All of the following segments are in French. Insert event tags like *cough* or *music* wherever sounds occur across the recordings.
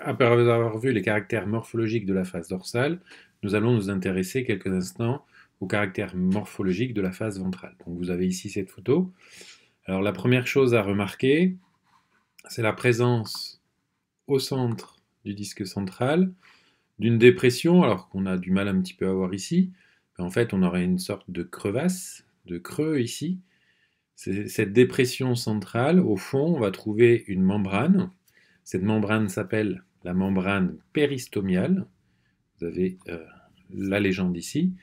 après avoir vu les caractères morphologiques de la face dorsale, nous allons nous intéresser quelques instants aux caractères morphologiques de la face ventrale. vous avez ici cette photo. Alors, la première chose à remarquer, c'est la présence au centre du disque central d'une dépression, alors qu'on a du mal un petit peu à voir ici. En fait, on aurait une sorte de crevasse, de creux ici. Cette dépression centrale, au fond, on va trouver une membrane cette membrane s'appelle la membrane péristomiale. Vous avez euh, la légende ici.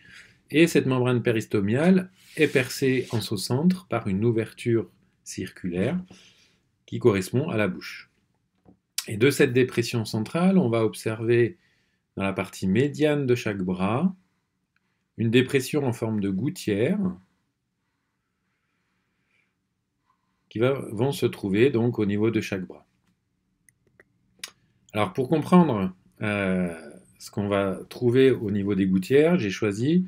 Et cette membrane péristomiale est percée en son centre par une ouverture circulaire qui correspond à la bouche. Et de cette dépression centrale, on va observer dans la partie médiane de chaque bras une dépression en forme de gouttière qui va, vont se trouver donc au niveau de chaque bras. Alors pour comprendre euh, ce qu'on va trouver au niveau des gouttières, j'ai choisi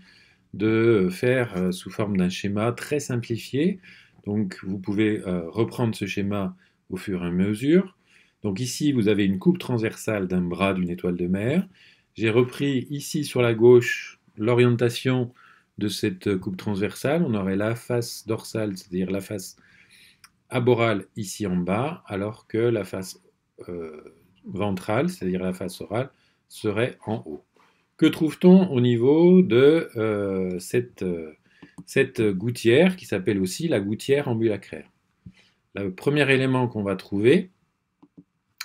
de faire euh, sous forme d'un schéma très simplifié. Donc vous pouvez euh, reprendre ce schéma au fur et à mesure. Donc ici vous avez une coupe transversale d'un bras d'une étoile de mer. J'ai repris ici sur la gauche l'orientation de cette coupe transversale. On aurait la face dorsale, c'est-à-dire la face aborale ici en bas, alors que la face ventrale, c'est-à-dire la face orale, serait en haut. Que trouve-t-on au niveau de euh, cette, euh, cette, gouttière qui s'appelle aussi la gouttière ambulacraire Le premier élément qu'on va trouver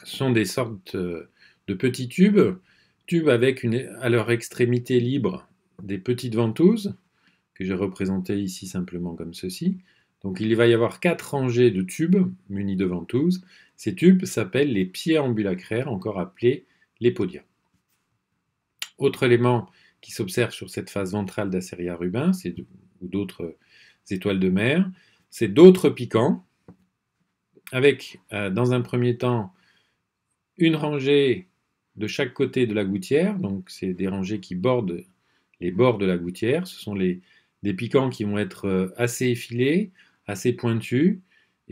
sont des sortes euh, de petits tubes, tubes avec à leur extrémité libre des petites ventouses, que j'ai représentées ici simplement comme ceci. Donc il va y avoir quatre rangées de tubes munis de ventouses, ces tubes s'appellent les pieds ambulacraires, encore appelés les podia. Autre élément qui s'observe sur cette face ventrale d'Aceria rubin ou d'autres étoiles de mer, c'est d'autres piquants, avec euh, dans un premier temps une rangée de chaque côté de la gouttière, donc c'est des rangées qui bordent les bords de la gouttière, ce sont des piquants qui vont être euh, assez effilés, assez pointus,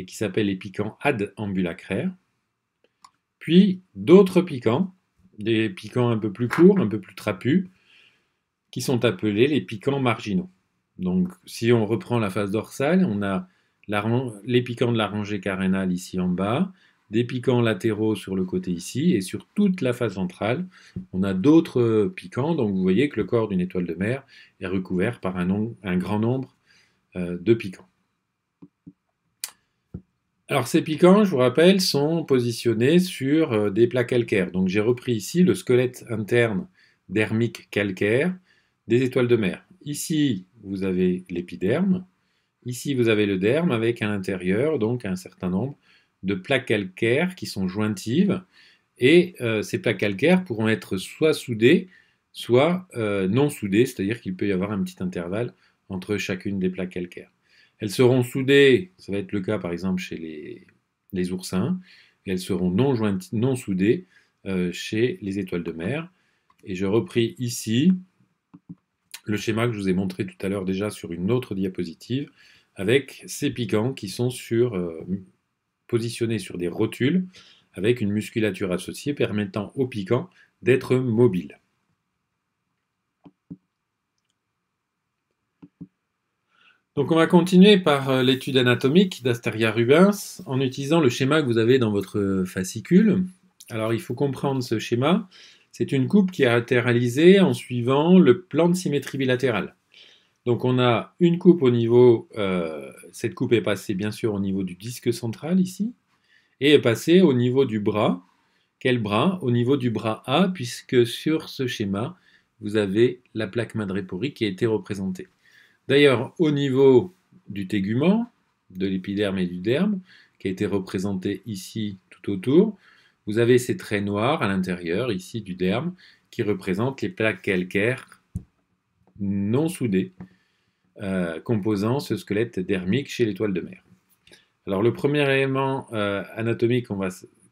et qui s'appellent les piquants ad Puis d'autres piquants, des piquants un peu plus courts, un peu plus trapus, qui sont appelés les piquants marginaux. Donc si on reprend la face dorsale, on a les piquants de la rangée carénale ici en bas, des piquants latéraux sur le côté ici, et sur toute la face ventrale, on a d'autres piquants, donc vous voyez que le corps d'une étoile de mer est recouvert par un, grand nombre euh, de piquants. Alors ces piquants, je vous rappelle, sont positionnés sur euh, des plaques calcaires. Donc j'ai repris ici le squelette interne dermique calcaire des étoiles de mer. Ici, vous avez l'épiderme. Ici, vous avez le derme avec à l'intérieur donc un certain nombre de plaques calcaires qui sont jointives. Et euh, ces plaques calcaires pourront être soit soudées, soit euh, non soudées, c'est-à-dire qu'il peut y avoir un petit intervalle entre chacune des plaques calcaires. Elles seront soudées, ça va être le cas par exemple chez les, oursins, et elles seront non, jointes, non soudées euh, chez les étoiles de mer. Et je repris ici le schéma que je vous ai montré tout à l'heure déjà sur une autre diapositive, avec ces piquants qui sont euh, positionnés sur des rotules, avec une musculature associée permettant aux piquants d'être mobiles. Donc on va continuer par euh, l'étude anatomique d'Asteria Rubens en utilisant le schéma que vous avez dans votre euh, fascicule. Alors il faut comprendre ce schéma. C'est une coupe qui est réalisée en suivant le plan de symétrie bilatérale. Donc on a une coupe au niveau, euh, cette coupe est passée bien sûr au niveau du disque central ici, et est passée au niveau du bras. Quel bras Au niveau du bras A, puisque sur ce schéma, vous avez la plaque madréporique qui a été représentée. D'ailleurs, au niveau du tégument, de l'épiderme et du derme, qui a été représenté ici tout autour, vous avez ces traits noirs à l'intérieur, ici du derme, qui représentent les plaques calcaires non soudées, euh, composant ce squelette dermique chez l'étoile de mer. Alors le premier élément euh, anatomique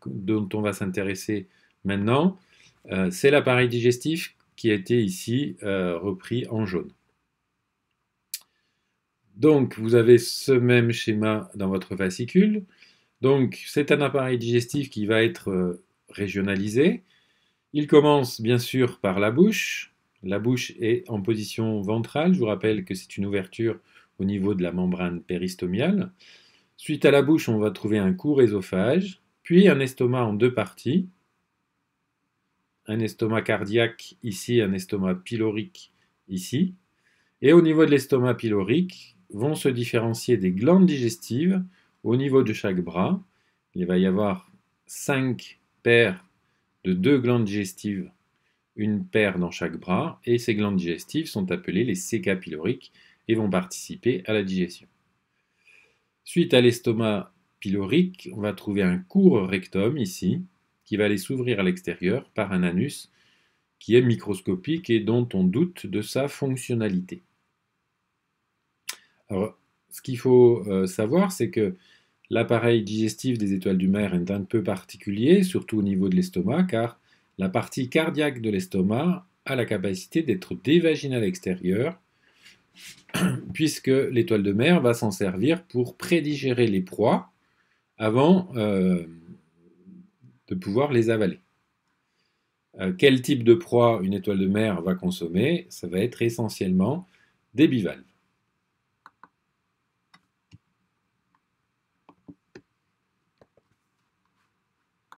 dont on va s'intéresser maintenant, euh, c'est l'appareil digestif qui a été ici repris en jaune. Donc, vous avez ce même schéma dans votre fascicule. Donc, c'est un appareil digestif qui va être euh, régionalisé. Il commence bien sûr par la bouche. La bouche est en position ventrale. Je vous rappelle que c'est une ouverture au niveau de la membrane péristomiale. Suite à la bouche, on va trouver un court ésophage, puis un estomac en deux parties. Un estomac cardiaque ici, un estomac pylorique ici. Et au niveau de l'estomac pylorique, vont se différencier des glandes digestives au niveau de chaque bras. Il va y avoir cinq paires de deux glandes digestives, une paire dans chaque bras, et ces glandes digestives sont appelées les séga pyloriques et vont participer à la digestion. Suite à l'estomac pylorique, on va trouver un court rectum ici, qui va aller s'ouvrir à l'extérieur par un anus qui est microscopique et dont on doute de sa fonctionnalité. Alors, ce qu'il faut euh, savoir, c'est que l'appareil digestif des étoiles du mer est un peu particulier, surtout au niveau de l'estomac, car la partie cardiaque de l'estomac a la capacité d'être dévaginale à l'extérieur, *clears throat* puisque l'étoile de mer va s'en servir pour prédigérer les proies avant euh, de pouvoir les avaler. Euh, quel type de proie une étoile de mer va consommer Ça va être essentiellement des bivalves.